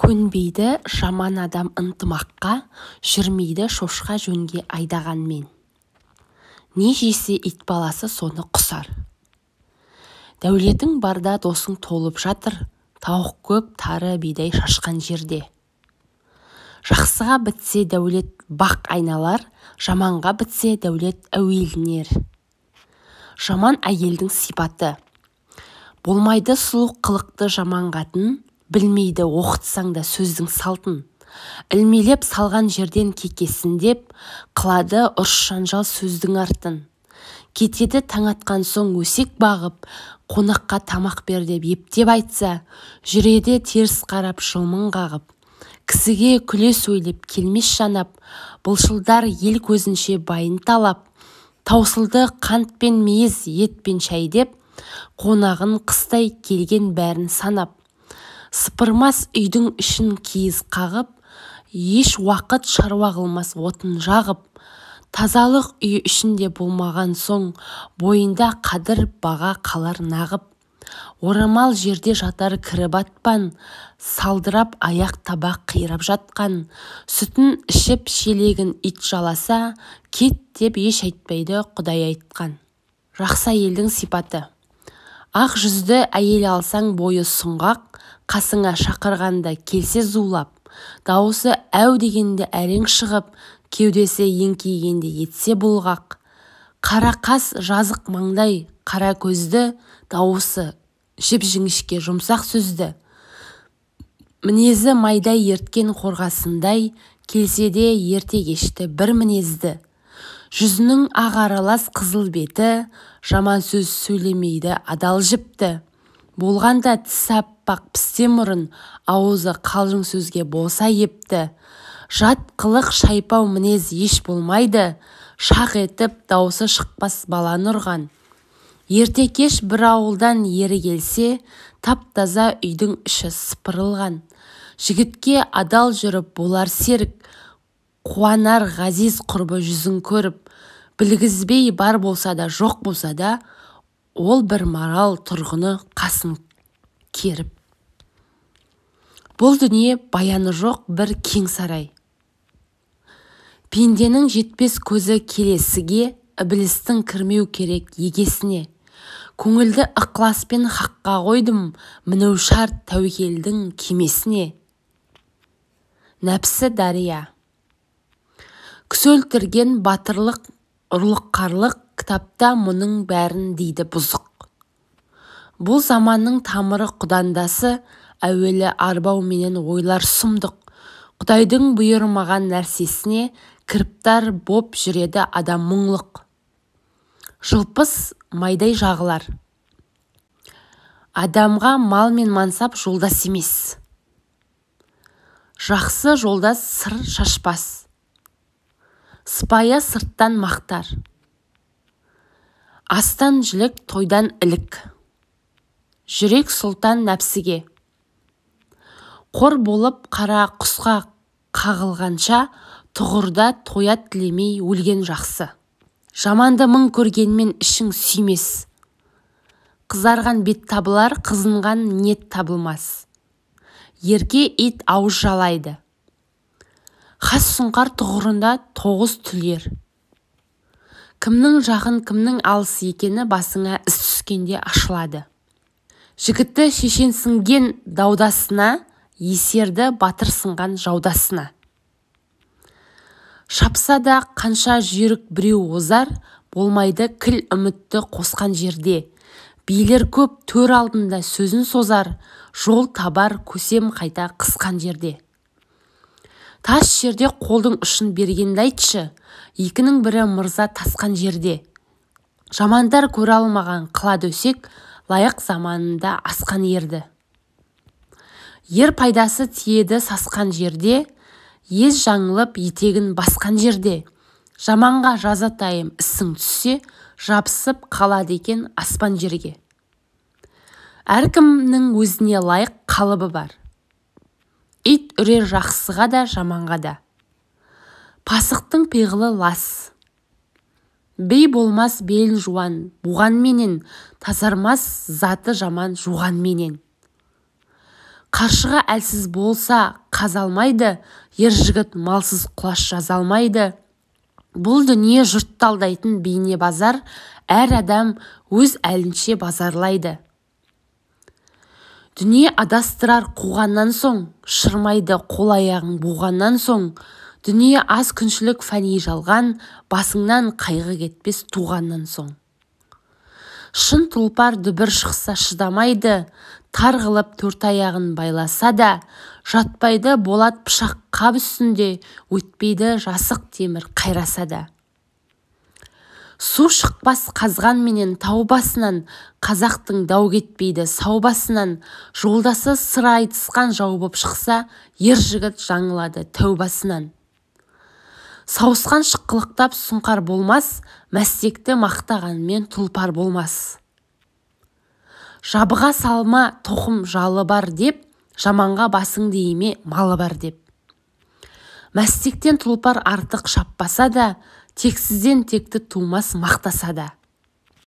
көнбейді жаман адам ынтымаққа жүрмейді шошқа жөнге айдағанмен не жесе ит баласы соны құсар дәулетің барда досың толып жатыр тауық көп тары бидай шашқан жерде жақсыға бітсе дәулет бақ айналар жаманға бітсе дәулет әуелінер жаман әйелдің сипаты болмайды сұлу қылықты жаман қатын білмейді оқытсаң да сөздің салтын ілмелеп салған жерден деп, қылады ұрыс-жанжал сөздің артын кетеді таң атқан соң өсек бағып қонаққа тамақ бер деп ептеп айтса жүреді теріс қарап жылмын қағып кісіге күле сөйлеп келмес жанап бұлшылдар ел көзінше байын талап таусылды қант пен мейіз ет пен деп қонағын қыстай келген бәрін санап сыпырмас үйдің ішін киіз қағып еш уақыт шаруа қылмас отын жағып тазалық үй ішінде болмаған соң бойында қадыр баға қалар нағып орамал жерде жатар кірі батпан салдырап аяқ табақ қирап жатқан сүтін ішіп шелегін ит жаласа кет деп еш айтпайды құдай айтқан Рақса елдің сипаты ақ жүзді әйел алсаң бойы сұңғақ қасыңа шақырғанда келсе зулап дауысы әу дегенде әрең шығып кеудесі еңкейгенде етсе бұлғақ қара қас жазық маңдай қара көзді дауысы жіп-жіңішке жұмсақ сөзді мінезі майдай ерткен қорғасындай келсе де ерте кешті бір мінезді жүзінің ақ қызыл беті жаман сөз сөйлемейді адал жіпті болғанда тісі аппақ пісте мұрын аузы қалжың сөзге болса епті жат қылық шайпау мінез еш болмайды шақ етіп даусы шықпас баланы ұрған ерте-кеш бір ауылдан ері келсе тап-таза үйдің іші сыпырылған жігітке адал жүріп болар серік қуанар ғазиз құрбы жүзін көріп білгізбей бар болса да жоқ болса да ол бір марал тұрғыны қасын керіп бұл дүние баяны жоқ бір кең сарай пенденің жетпес көзі келесіге ібілістің кірмеу керек егесіне көңілді ықыласпен хаққа қойдым мінеу шарт тәуекелдің кемесіне нәпсі дария өлтірген батырлық ұрлыққарлық кітапта мұның бәрін дейді бұзық бұл заманның тамыры құдандасы әуелі арбау менен ойлар сұмдық құдайдың бұйырмаған нәрсесіне кіріптар боп жүреді адам мұңлық жылпыс майдай жағылар адамға мал мен мансап жолдас емес жақсы жолдас сыр шашпас сыпайы сырттан мақтар астан жілік тойдан ілік жүрек сұлтан нәпсіге қор болып қара құсқа қағылғанша тұғырда тоят тілемей өлген жақсы жаманды мың көргенмен ішің сүймес қызарған бет табылар қызынған ниет табылмас ерке ит ауыз жалайды хас сұңқар тұғырында тоғыз түлер кімнің жақын кімнің алыс екені басыңа іс түскенде ашылады жігітті шешенсінген даудасына есерді батырсынған жаудасына шапса да қанша жүйрік біреу озар болмайды кіл үмітті қосқан жерде билер көп төр алдында сөзін созар жол табар көсем қайта қысқан жерде тас жерде қолдың ұшын бергенді айтшы екінің бірі мырза тасқан жерде жамандар көре алмаған қыла төсек лайық заманында асқан ерді ер пайдасы тиеді сасқан жерде ез жаңылып етегін басқан жерде жаманға жазатайым ісің түссе жабысып қалады екен аспан жерге әркімнің өзіне лайық қалыбы бар ит үрер жақсыға да жаманға да пасықтың пиғылы лас Бей болмас белін жуан буғанменен тазармас заты жаман жуғанменен қаршыға әлсіз болса қаза алмайды ер жігіт малсыз құлаш жаза алмайды бұл дүние жұртты алдайтын базар, әр адам өз әлінше базарлайды дүние адастырар қуғаннан соң шырмайды қол-аяғың буғаннан соң дүние аз күншілік фәни жалған басыңнан қайғы кетпес туғаннан соң шын тұлпар дүбір шықса шыдамайды тар қылып төрт аяғын байласа да жатпайды болат пышақ қап үстінде өтпейді жасық темір қайраса да су шықпас менен тау басынан қазақтың дау кетпейді сау басынан жолдасы сыр айтысқан жау боп шықса ер жігіт жаңылады тәубасынан сауысқан шыққылықтап сұңқар болмас мәстекті мақтағанмен тұлпар болмас жабыға салма тоқым жалы бар деп жаманға басың дейме малы бар деп мәстектен тұлпар артық шаппаса да тексізден текті тумас мақтаса